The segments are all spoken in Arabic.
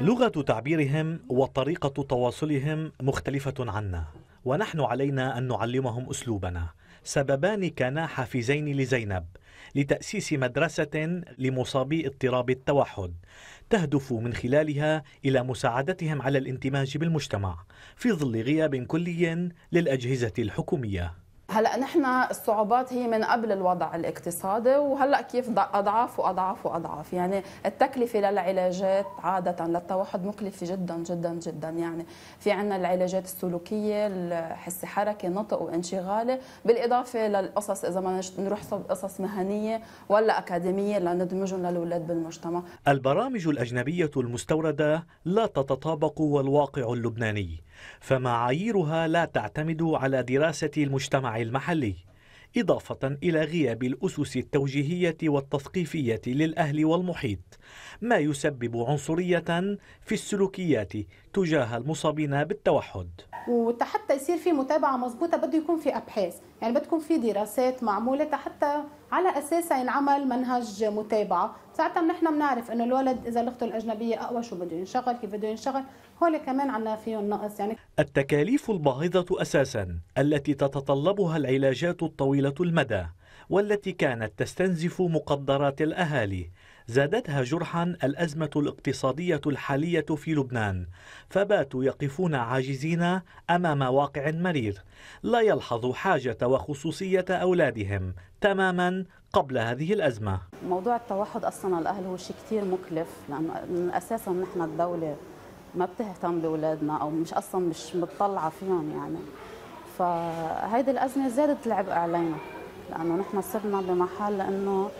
لغة تعبيرهم وطريقة تواصلهم مختلفة عنا ونحن علينا أن نعلمهم أسلوبنا سببان كانا حافزين لزينب لتأسيس مدرسة لمصابي اضطراب التوحد تهدف من خلالها إلى مساعدتهم على الانتماج بالمجتمع في ظل غياب كلي للأجهزة الحكومية هلا نحن الصعوبات هي من قبل الوضع الاقتصادي وهلا كيف اضعاف واضعاف واضعاف يعني التكلفه للعلاجات عاده للتوحد مكلفه جدا جدا جدا يعني في عندنا العلاجات السلوكيه الحس حركه نطق وانشغاله بالاضافه للقصص اذا ما نروح قصص مهنيه ولا اكاديميه لندمجهم للاولاد بالمجتمع البرامج الاجنبيه المستورده لا تتطابق والواقع اللبناني فمعاييرها لا تعتمد على دراسة المجتمع المحلي إضافة إلى غياب الأسس التوجيهية والتثقيفية للأهل والمحيط ما يسبب عنصرية في السلوكيات تجاه المصابين بالتوحد وحتى يصير في متابعه مضبوطه بده يكون في ابحاث يعني بده يكون في دراسات معموله حتى على اساسها ينعمل منهج متابعه ساعتها نحن بنعرف انه الولد اذا لغته الاجنبيه اقوى شو بده ينشغل كيف بده ينشغل هول كمان عنا فيهم نقص يعني التكاليف الباهظه اساسا التي تتطلبها العلاجات الطويله المدى والتي كانت تستنزف مقدرات الاهالي زادتها جرحا الأزمة الاقتصادية الحالية في لبنان فباتوا يقفون عاجزين أمام واقع مرير لا يلحظ حاجة وخصوصية أولادهم تماما قبل هذه الأزمة موضوع التوحد أصلا الأهل هو شيء كثير مكلف لأنه أساسا نحن الدولة ما بتهتم بأولادنا أو مش أصلا مش متطلعة فيهم يعني فهيدي الأزمة زادت العبء علينا لأنه نحن صرنا بمحل لأنه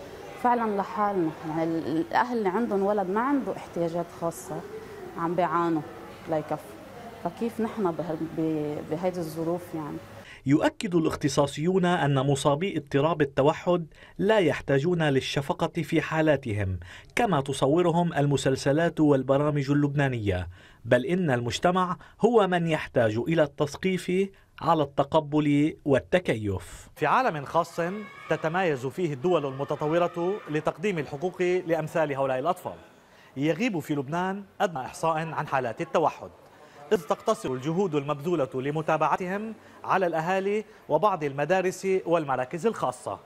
فعلا لحالنا يعني الاهل اللي عندهم ولد ما عنده احتياجات خاصه عم بيعانوا ليكفوا فكيف نحن بهذه الظروف يعني يؤكد الاختصاصيون أن مصابي اضطراب التوحد لا يحتاجون للشفقة في حالاتهم كما تصورهم المسلسلات والبرامج اللبنانية بل إن المجتمع هو من يحتاج إلى التثقيف على التقبل والتكيف في عالم خاص تتميز فيه الدول المتطورة لتقديم الحقوق لأمثال هؤلاء الأطفال يغيب في لبنان أدنى إحصاء عن حالات التوحد إذ تقتصر الجهود المبذولة لمتابعتهم على الأهالي وبعض المدارس والمراكز الخاصة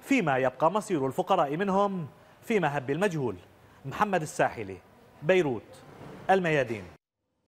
فيما يبقى مصير الفقراء منهم في مهب المجهول محمد الساحلي بيروت الميادين